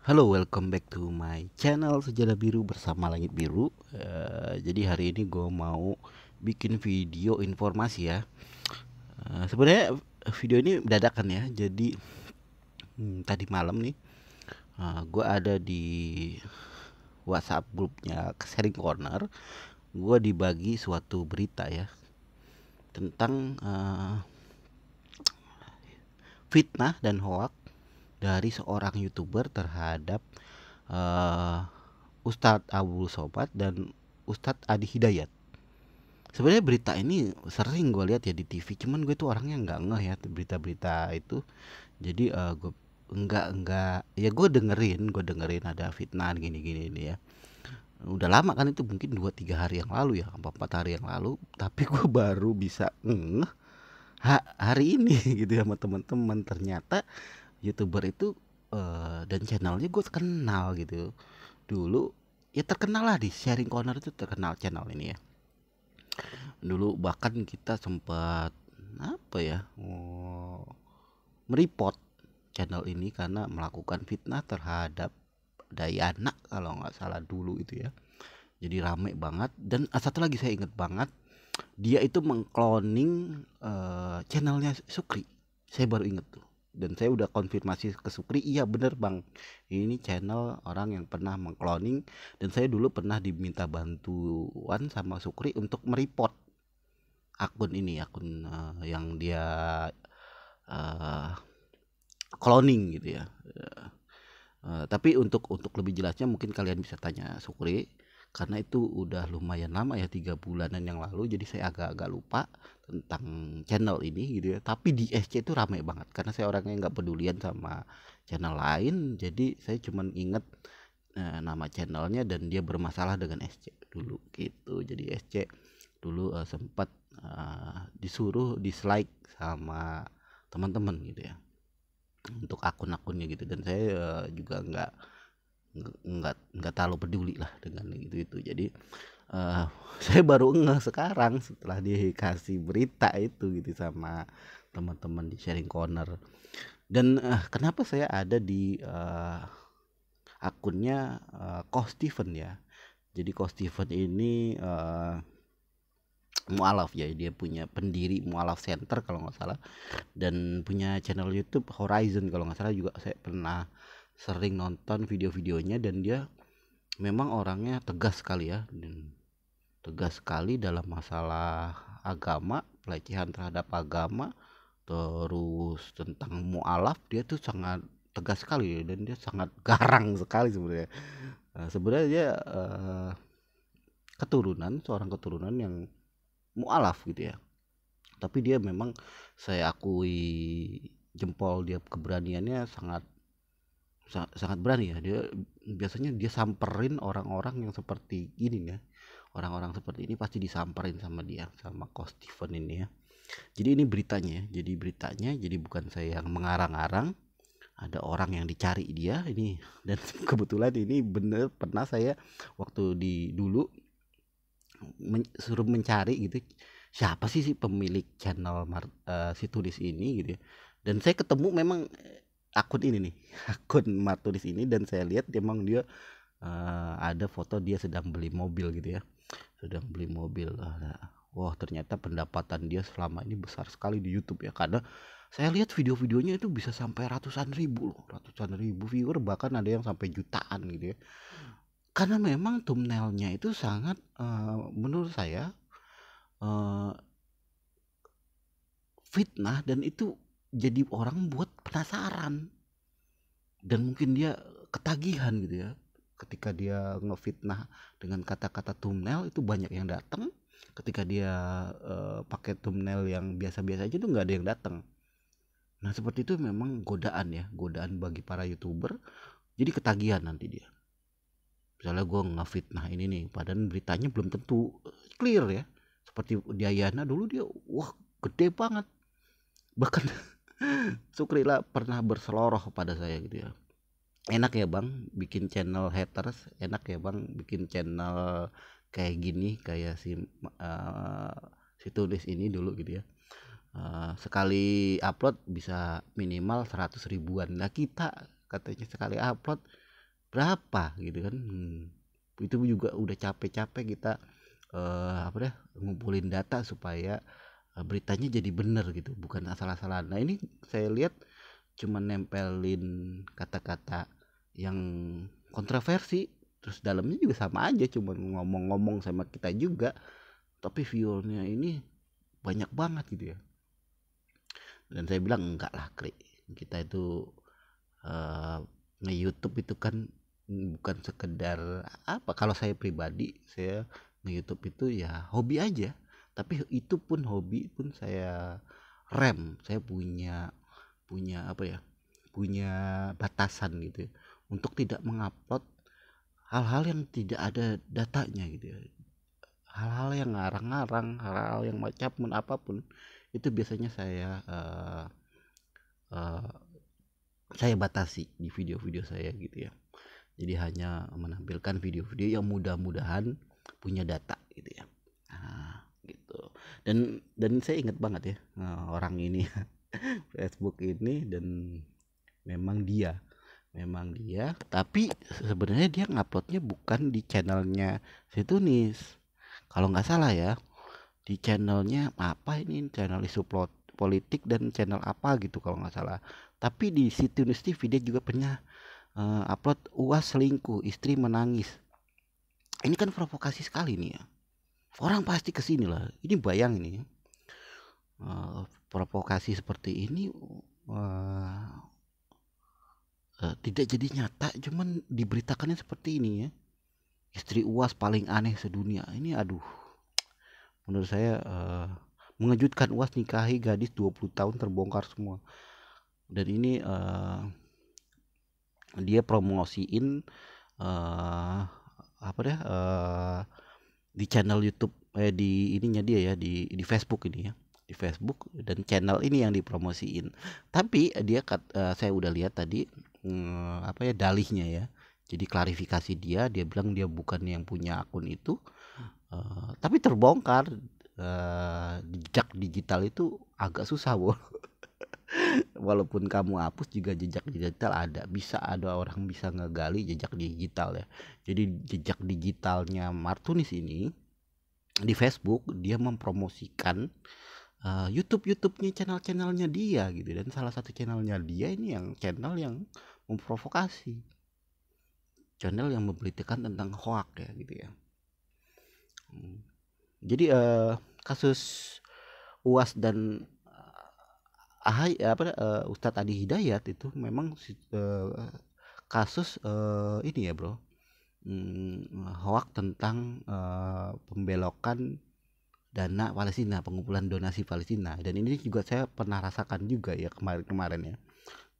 Halo, welcome back to my channel Sejarah Biru bersama Langit Biru. Uh, jadi hari ini gue mau bikin video informasi ya. Uh, Sebenarnya video ini dadakan ya. Jadi hmm, tadi malam nih, uh, eh, gue ada di WhatsApp grupnya Sharing Corner. Gue dibagi suatu berita ya tentang uh, fitnah dan hoax dari seorang youtuber terhadap uh, Ustadz Abu Sobat dan Ustadz Adi Hidayat. Sebenarnya berita ini sering gue lihat ya di TV, cuman gue tuh orangnya nggak ngeh ya berita-berita itu. Jadi uh, eh, gue nggak nggak ya gue dengerin, gue dengerin ada fitnah gini-gini ini ya. Udah lama kan itu mungkin 2-3 hari yang lalu ya, 4-4 hari yang lalu. Tapi gue baru bisa ngeh ha, hari ini gitu ya sama teman-teman ternyata youtuber itu uh, dan channelnya gue terkenal gitu dulu ya terkenal lah di sharing corner itu terkenal channel ini ya dulu bahkan kita sempat apa ya oh, mereport channel ini karena melakukan fitnah terhadap Dayana kalau nggak salah dulu itu ya jadi rame banget dan ah, satu lagi saya inget banget dia itu mengkloning uh, eh, channelnya Sukri saya baru inget tuh dan saya udah konfirmasi ke Sukri iya bener bang ini channel orang yang pernah mengkloning dan saya dulu pernah diminta bantuan sama Sukri untuk meripot akun ini akun uh, yang dia uh, gitu ya uh, tapi untuk untuk lebih jelasnya mungkin kalian bisa tanya Sukri karena itu udah lumayan lama ya tiga bulanan yang lalu jadi saya agak-agak lupa tentang channel ini gitu ya tapi di SC itu rame banget karena saya orangnya nggak pedulian sama channel lain jadi saya cuman inget eh, nama channelnya dan dia bermasalah dengan SC dulu gitu jadi SC dulu eh, sempat eh, disuruh dislike sama teman-teman gitu ya untuk akun-akunnya gitu dan saya eh, juga nggak nggak nggak terlalu peduli lah dengan itu itu jadi uh, saya baru ngeh sekarang setelah dikasih berita itu gitu sama teman-teman di sharing corner dan uh, kenapa saya ada di uh, akunnya uh, Ko Steven ya jadi Ko Steven ini uh, mualaf ya dia punya pendiri mualaf center kalau nggak salah dan punya channel YouTube Horizon kalau nggak salah juga saya pernah sering nonton video-videonya dan dia memang orangnya tegas sekali ya dan tegas sekali dalam masalah agama pelecehan terhadap agama terus tentang mualaf dia tuh sangat tegas sekali dan dia sangat garang sekali sebenarnya nah, sebenarnya dia eh, keturunan seorang keturunan yang mualaf gitu ya tapi dia memang saya akui jempol dia keberaniannya sangat sangat berani ya dia biasanya dia samperin orang-orang yang seperti ini ya orang-orang seperti ini pasti disamperin sama dia sama Coach Steven ini ya jadi ini beritanya ya. jadi beritanya jadi bukan saya yang mengarang-arang ada orang yang dicari dia ini dan kebetulan ini bener pernah saya waktu di dulu men, suruh mencari gitu siapa sih si pemilik channel situlis uh, eh, si tulis ini gitu ya. dan saya ketemu memang akun ini nih akun matulis ini dan saya lihat memang dia uh, ada foto dia sedang beli mobil gitu ya sedang beli mobil nah, wah ternyata pendapatan dia selama ini besar sekali di YouTube ya karena saya lihat video-videonya itu bisa sampai ratusan ribu loh ratusan ribu viewer bahkan ada yang sampai jutaan gitu ya karena memang thumbnailnya itu sangat uh, menurut saya uh, fitnah dan itu jadi orang buat penasaran dan mungkin dia ketagihan gitu ya ketika dia ngefitnah dengan kata-kata thumbnail itu banyak yang datang ketika dia uh, pakai thumbnail yang biasa-biasa aja tuh nggak ada yang datang nah seperti itu memang godaan ya godaan bagi para youtuber jadi ketagihan nanti dia misalnya gue ngefitnah ini nih padahal beritanya belum tentu clear ya seperti Diana dulu dia wah gede banget bahkan Sukrila pernah berseloroh pada saya gitu ya enak ya bang bikin channel haters enak ya bang bikin channel kayak gini kayak si uh, si tulis ini dulu gitu ya uh, sekali upload bisa minimal 100 ribuan lah kita katanya sekali upload berapa gitu kan hmm. itu juga udah capek-capek kita uh, apa deh ya, ngumpulin data supaya Eh, beritanya jadi bener gitu bukan asal-asalan nah ini saya lihat cuma nempelin kata-kata yang kontroversi terus dalamnya juga sama aja cuma ngomong-ngomong sama kita juga tapi viewernya ini banyak banget gitu ya dan saya bilang enggak lah kri kita itu uh, eh, nge YouTube itu kan bukan sekedar apa kalau saya pribadi saya nge YouTube itu ya hobi aja tapi itu pun hobi pun saya rem saya punya punya apa ya punya batasan gitu ya, untuk tidak mengupload hal-hal yang tidak ada datanya gitu ya hal-hal yang ngarang-ngarang hal-hal yang macam pun apapun itu biasanya saya uh, uh, saya batasi di video-video saya gitu ya jadi hanya menampilkan video-video yang mudah-mudahan punya data gitu ya nah, gitu dan dan saya ingat banget ya eh, orang ini Facebook ini dan memang dia memang dia tapi sebenarnya dia nguploadnya bukan di channelnya si Tunis kalau nggak salah ya di channelnya apa ini channel isu politik dan channel apa gitu kalau nggak salah tapi di si Tunis TV dia juga punya uh, eh, upload uas selingkuh istri menangis ini kan provokasi sekali nih ya orang pasti kesini lah ini bayang ini uh, provokasi seperti ini uh, uh, tidak jadi nyata cuman diberitakannya seperti ini ya istri uas paling aneh sedunia ini aduh menurut saya uh, mengejutkan uas nikahi gadis 20 tahun terbongkar semua dan ini uh, dia promosiin uh, apa deh uh, di channel YouTube eh, di ininya dia ya di di Facebook ini ya di Facebook dan channel ini yang dipromosiin tapi dia kat, uh, saya udah lihat tadi um, apa ya dalihnya ya jadi klarifikasi dia dia bilang dia bukan yang punya akun itu uh, tapi terbongkar uh, jejak digital itu agak susah bu walaupun kamu hapus juga jejak digital ada bisa ada orang bisa ngegali jejak digital ya jadi jejak digitalnya Martunis ini di Facebook dia mempromosikan uh, YouTube YouTube-nya channel-channelnya dia gitu dan salah satu channelnya dia ini yang channel yang memprovokasi channel yang memberitakan tentang hoak ya gitu ya hmm. jadi uh, kasus UAS dan Ahai apa uh, Ustadz Adi Hidayat itu memang uh, kasus uh, ini ya bro hmm, hoak tentang uh, pembelokan dana Palestina pengumpulan donasi Palestina dan ini juga saya pernah rasakan juga ya kemarin-kemarin ya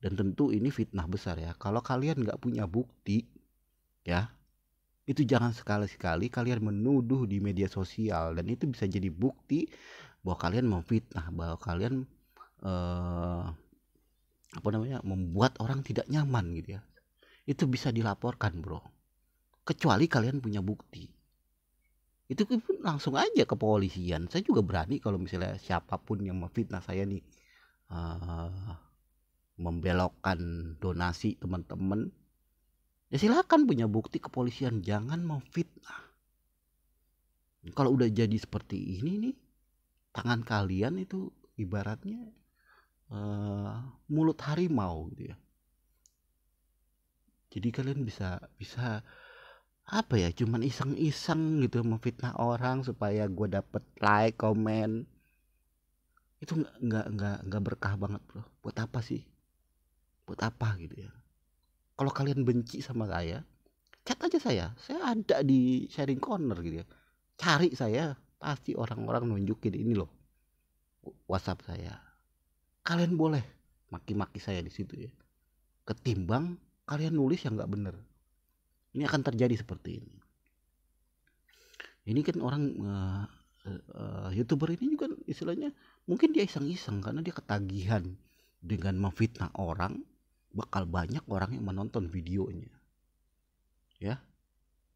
dan tentu ini fitnah besar ya kalau kalian nggak punya bukti ya itu jangan sekali-sekali kalian menuduh di media sosial dan itu bisa jadi bukti bahwa kalian memfitnah bahwa kalian uh, apa namanya membuat orang tidak nyaman gitu ya itu bisa dilaporkan bro kecuali kalian punya bukti itu pun langsung aja ke polisian saya juga berani kalau misalnya siapapun yang memfitnah saya nih uh, membelokkan donasi teman-teman ya silakan punya bukti kepolisian jangan memfitnah kalau udah jadi seperti ini nih tangan kalian itu ibaratnya uh, mulut harimau gitu ya jadi kalian bisa bisa apa ya cuman iseng-iseng gitu memfitnah orang supaya gue dapet like komen itu nggak nggak nggak nggak berkah banget bro buat apa sih buat apa gitu ya kalau kalian benci sama saya chat aja saya saya ada di sharing corner gitu ya cari saya pasti orang-orang nunjukin ini loh WhatsApp saya kalian boleh maki-maki saya di situ ya ketimbang kalian nulis yang nggak bener ini akan terjadi seperti ini ini kan orang uh, uh, youtuber ini juga istilahnya mungkin dia iseng-iseng karena dia ketagihan dengan memfitnah orang bakal banyak orang yang menonton videonya ya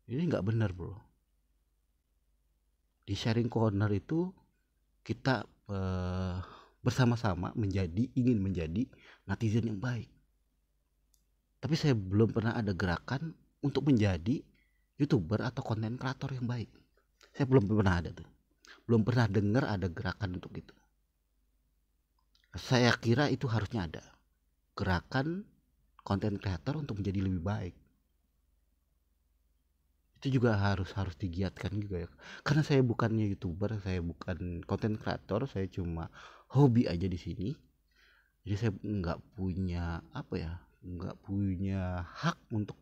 ini nggak benar bro di sharing corner itu kita uh, bersama-sama menjadi ingin menjadi netizen yang baik. Tapi saya belum pernah ada gerakan untuk menjadi youtuber atau konten kreator yang baik. Saya belum pernah ada tuh. Belum pernah dengar ada gerakan untuk itu. Saya kira itu harusnya ada. Gerakan konten kreator untuk menjadi lebih baik itu juga harus harus digiatkan juga ya karena saya bukannya youtuber saya bukan konten kreator saya cuma hobi aja di sini jadi saya nggak punya apa ya nggak punya hak untuk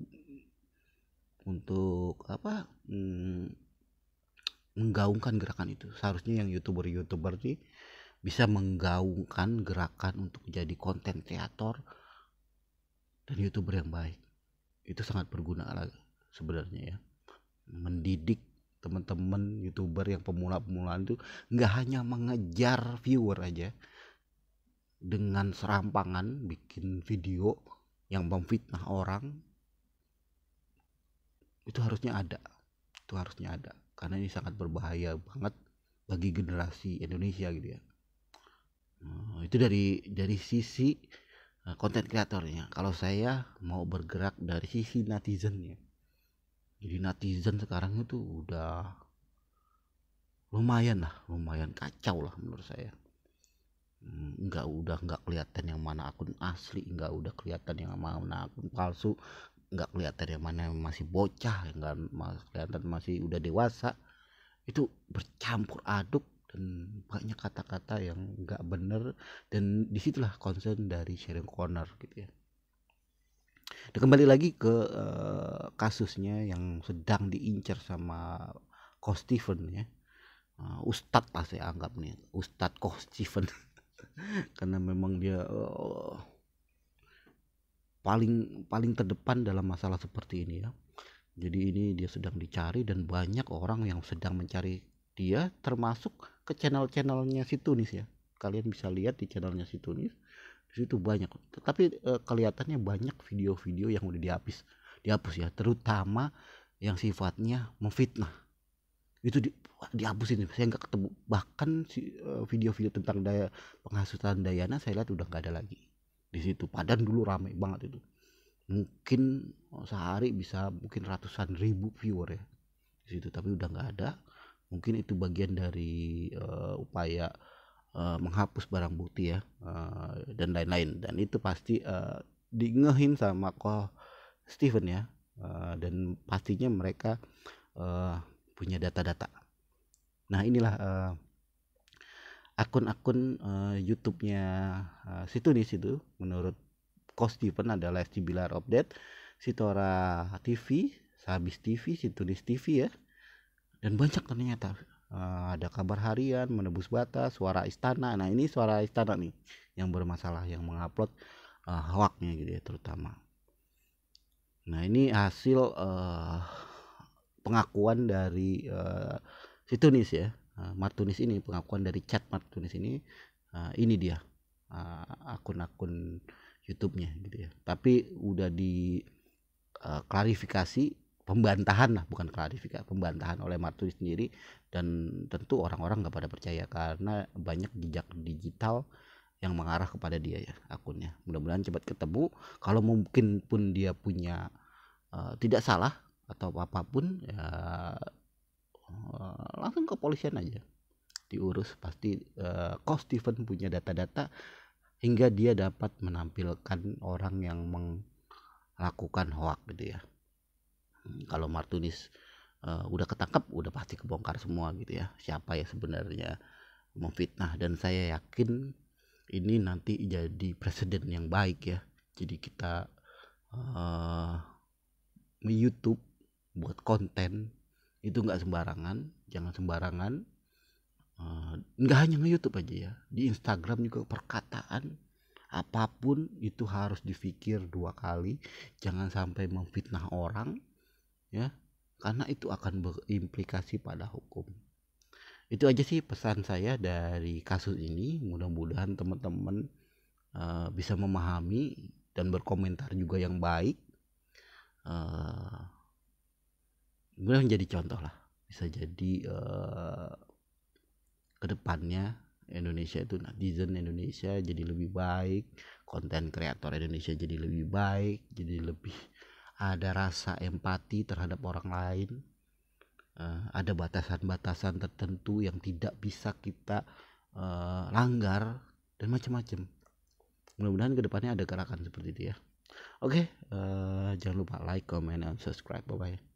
untuk apa hmm, menggaungkan gerakan itu seharusnya yang youtuber youtuber sih bisa menggaungkan gerakan untuk jadi konten kreator dan youtuber yang baik itu sangat berguna lagi sebenarnya ya mendidik teman-teman youtuber yang pemula-pemula itu nggak hanya mengejar viewer aja dengan serampangan bikin video yang memfitnah orang itu harusnya ada itu harusnya ada karena ini sangat berbahaya banget bagi generasi Indonesia gitu ya nah, itu dari dari sisi konten eh, kreatornya kalau saya mau bergerak dari sisi netizennya jadi netizen sekarang itu udah lumayan lah lumayan kacau lah menurut saya hmm, nggak udah nggak kelihatan yang mana akun asli nggak udah kelihatan yang mana akun palsu nggak kelihatan yang mana yang masih bocah nggak kelihatan masih udah dewasa itu bercampur aduk dan banyak kata-kata yang nggak bener dan disitulah concern dari sharing corner gitu ya dan kembali lagi ke uh, kasusnya yang sedang diincar sama Ko Steven ya. Uh, Ustadz lah saya anggap nih, Ustadz Ko Steven. Karena memang dia uh, paling paling terdepan dalam masalah seperti ini ya. Jadi ini dia sedang dicari dan banyak orang yang sedang mencari dia termasuk ke channel-channelnya Situnis ya. Kalian bisa lihat di channelnya Situnis itu banyak tapi eh, kelihatannya banyak video-video yang udah dihapus dihapus ya terutama yang sifatnya memfitnah itu di, dihapusin saya nggak ketemu bahkan si eh, video-video uh, tentang daya penghasutan Dayana saya lihat udah nggak ada lagi di situ padan dulu rame banget itu mungkin oh, sehari bisa mungkin ratusan ribu viewer ya di situ tapi udah nggak ada mungkin itu bagian dari uh, upaya Eh, menghapus barang bukti ya uh, dan lain-lain dan itu pasti uh, diingehin sama kok Steven ya uh, dan pastinya mereka uh, punya data-data. Nah inilah uh, akun-akun uh, YouTube-nya uh, situ nih situ menurut Kos Steven adalah Lesti Bilar Update, Sitora TV, Sabis TV, Situnis TV ya. Dan banyak ternyata uh, ada kabar harian menebus batas suara istana nah ini suara istana nih yang bermasalah yang mengupload uh, eh, hoaknya gitu ya terutama nah ini hasil uh, pengakuan dari uh, si ya uh, Martunis ini pengakuan dari chat Martunis ini uh, ini dia akun-akun uh, YouTube-nya gitu ya tapi udah di uh, klarifikasi pembantahan lah bukan klarifikasi pembantahan oleh Marturi sendiri dan tentu orang-orang nggak pada percaya karena banyak jejak digital yang mengarah kepada dia ya akunnya mudah-mudahan cepat ketemu kalau mungkin pun dia punya uh, tidak salah atau apapun ya uh, langsung ke polisian aja diurus pasti uh, eh, Kos Steven punya data-data hingga dia dapat menampilkan orang yang melakukan hoak gitu ya Hmm, kalau Martunis uh, udah ketangkep udah pasti kebongkar semua gitu ya siapa ya sebenarnya memfitnah dan saya yakin ini nanti jadi presiden yang baik ya jadi kita uh, YouTube buat konten itu nggak sembarangan jangan sembarangan eh, nggak hanya nge YouTube aja ya di Instagram juga perkataan apapun itu harus difikir dua kali jangan sampai memfitnah orang ya karena itu akan berimplikasi pada hukum itu aja sih pesan saya dari kasus ini mudah-mudahan teman-teman uh, bisa memahami dan berkomentar juga yang baik uh, eh, mudah menjadi contoh lah bisa jadi uh, eh, kedepannya Indonesia itu netizen Indonesia jadi lebih baik konten kreator Indonesia jadi lebih baik jadi lebih ada rasa empati terhadap orang lain uh, ada batasan-batasan tertentu yang tidak bisa kita uh, langgar dan macam-macam mudah-mudahan kedepannya ada gerakan seperti itu ya oke okay, uh, eh, jangan lupa like comment dan subscribe bye bye